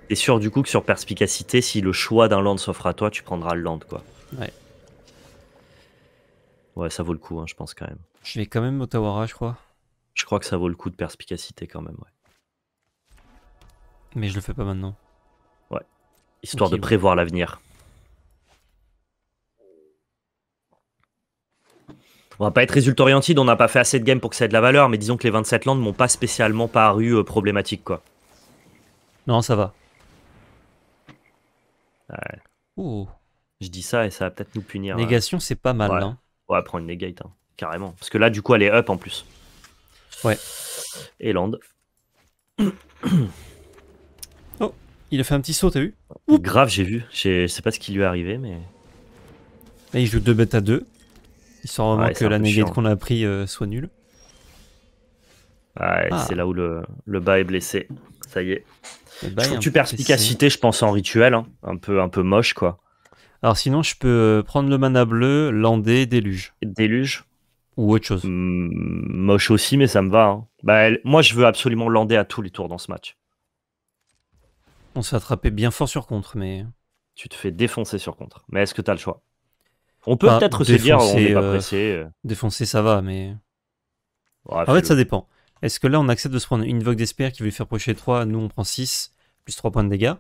T'es sûr du coup que sur perspicacité, si le choix d'un land s'offre à toi, tu prendras le land, quoi. Ouais. Ouais, ça vaut le coup, hein, je pense quand même. Je vais quand même au je crois. Je crois que ça vaut le coup de perspicacité quand même, ouais. Mais je le fais pas maintenant. Ouais. Histoire de prévoir l'avenir. On va pas être résultat orienté on n'a pas fait assez de games pour que ça ait de la valeur, mais disons que les 27 landes m'ont pas spécialement paru euh, problématique, problématiques, quoi. Non, ça va. Ouais. Je dis ça et ça va peut-être nous punir. Hein. Négation, c'est pas mal, non? Hein. Ouais, prends une négate. Hein. Carrément. Parce que là, du coup, elle est up en plus. Ouais. Et land. [COUGHS] oh, il a fait un petit saut, t'as vu Grave, j'ai vu. Je sais pas ce qui lui est arrivé, mais. Là, il joue 2 bêtes à 2. Il sent vraiment que la négate qu'on a pris euh, soit nulle. Ouais, ah. c'est là où le, le bas est blessé. Ça y est. Bah, je tu perspicacité, je pense, en rituel. Hein. Un, peu, un peu moche, quoi. Alors sinon, je peux euh, prendre le mana bleu, lander, déluge. Déluge ou autre chose. Mm, moche aussi, mais ça me va. Hein. Bah, moi, je veux absolument lander à tous les tours dans ce match. On s'est attrapé bien fort sur contre, mais. Tu te fais défoncer sur contre. Mais est-ce que t'as le choix On peut bah, peut-être se dire on est pas euh, pressé. Euh. défoncer, ça va, mais. en fait, ça dépend. Est-ce que là, on accepte de se prendre une vogue d'espère qui veut lui faire procher 3, nous on prend 6, plus 3 points de dégâts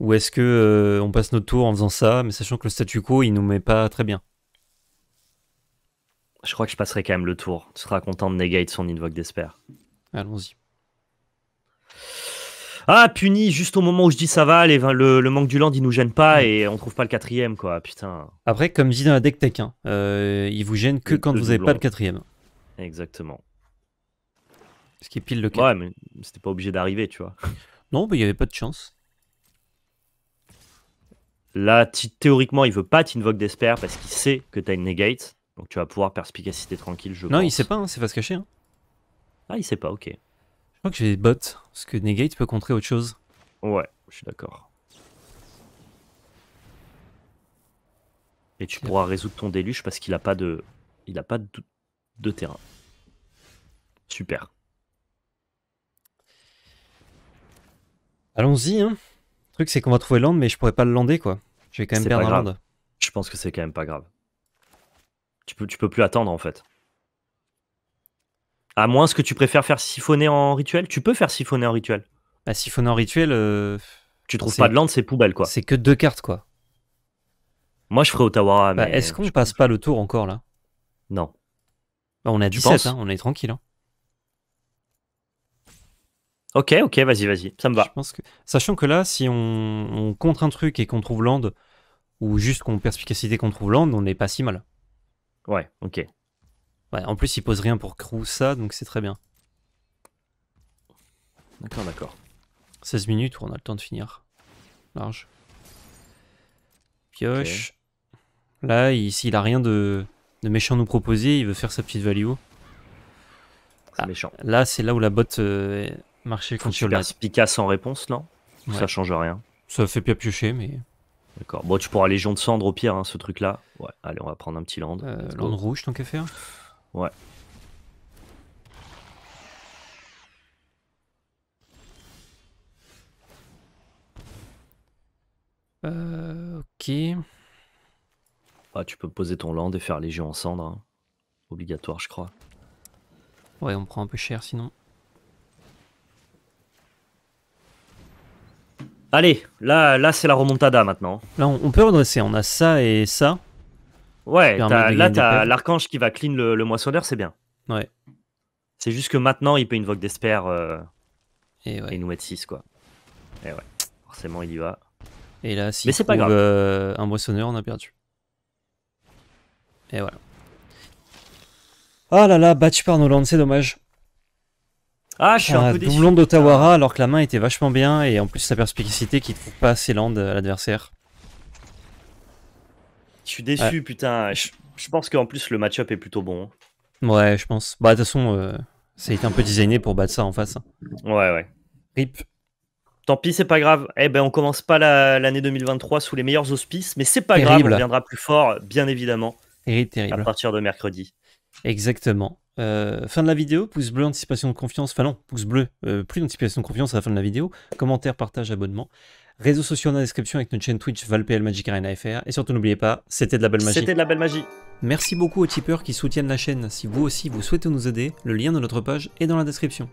Ou est-ce que euh, on passe notre tour en faisant ça, mais sachant que le statu quo, il nous met pas très bien je crois que je passerai quand même le tour. Tu seras content de negate son Invoke d'Espère. Allons-y. Ah, puni juste au moment où je dis ça va, les, le, manque du land il nous gêne pas mm. et on trouve pas le quatrième quoi, Après, comme dit dans la deck tech, hein, euh, il vous gêne que quand vous avez pas le quatrième. Exactement. Ce qui est pile le cas. Ouais, mais c'était pas obligé d'arriver, tu vois. non, mais bah, il y avait pas de chance. Là, théoriquement, il veut pas t'invoque d'Espère parce qu'il sait que tu as une negate. Donc tu vas pouvoir perspicacité tranquille, je Non, il sait pas, hein, c'est face cachée. Hein. Ah, il sait pas, ok. Je crois que j'ai des bots, parce que Negate peut contrer autre chose. Ouais, je suis d'accord. Et tu pourras résoudre ton déluge parce qu'il a pas de. Il a pas de, de terrain. Super. Allons-y, hein. Le truc c'est qu'on va trouver land, mais je pourrais pas le lander quoi. Je vais quand même perdre un land. Je pense que c'est quand même pas grave. Tu peux, tu peux plus attendre en fait. À moins que tu préfères faire siphonner en rituel, tu peux faire siphonner en rituel. Bah, siphonner en rituel. Euh, tu trouves pas de land, c'est poubelle quoi. C'est que deux cartes quoi. Moi je ferais Ottawa. Bah, est-ce qu'on ne passe pas le tour encore là Non. Bah, on a 17, hein, on est tranquille. Hein. Ok, ok, vas-y, vas-y, ça me va. que... Sachant que là, si on, on contre un truc et qu'on trouve land, ou juste qu'on perspicacité qu'on trouve land, on n'est pas si mal. Ouais, ok. Ouais, en plus, il pose rien pour crew ça, donc c'est très bien. D'accord, d'accord. 16 minutes, on a le temps de finir. Large. Pioche. Là, ici, il, a rien de, méchant à nous proposer, il veut faire sa petite value. C'est ah, méchant. Là, c'est là où la botte euh, marchait quand sans réponse, non Ça change rien. Ça fait bien piocher, mais. D'accord. Bon, tu pourras Légion de Cendre au pire, hein, ce truc-là. Ouais, allez, on va prendre un petit land. Euh, land rouge, tant qu'à faire Ouais. Euh, ok. Ah, tu peux poser ton land et faire Légion en cendre. Hein. Obligatoire, je crois. Ouais, on prend un peu cher sinon. Allez, là, là c'est la remontada maintenant. Là, on, peut redresser. On a ça et ça. Ouais, là, t'as l'archange qui va clean le, moissonneur, c'est bien. Ouais. C'est juste que maintenant, il peut invoquer des euh, et, ouais. et, nous mettre 6, quoi. Et ouais, forcément, il y va. Et là, si c'est pas grave. Euh, un moissonneur, on a perdu. Et voilà. Ah oh là là, battu par nos Nolan, c'est dommage. Ah, je suis un, un peu doublon d'Otawara alors que la main était vachement bien et en plus sa perspicacité qui trouve pas assez land euh, à l'adversaire. Je suis déçu, putain. Je, pense qu'en plus le match-up est plutôt bon. Hein. Ouais, je pense. Bah, de toute façon, euh, ça a été un peu designé pour battre ça en face. Hein. Ouais, ouais. Rip. Tant pis, c'est pas grave. Eh ben, on commence pas l'année 2023 sous les meilleurs auspices, mais c'est pas grave, on viendra plus fort, bien évidemment. Terrible, terrible. À partir de mercredi. Exactement. Euh, fin de la vidéo, pouce bleu, anticipation de confiance. Enfin non, pouce bleu, euh, plus d'anticipation de confiance à la fin de la vidéo. Commentaire, partage, abonnement. Réseaux sociaux dans la description avec notre chaîne Twitch ValPL Magic Arena FR. Et surtout n'oubliez pas, c'était de la belle magie. C'était de la belle magie. Merci beaucoup aux tipeurs qui soutiennent la chaîne. Si vous aussi vous souhaitez nous aider, le lien de notre page est dans la description.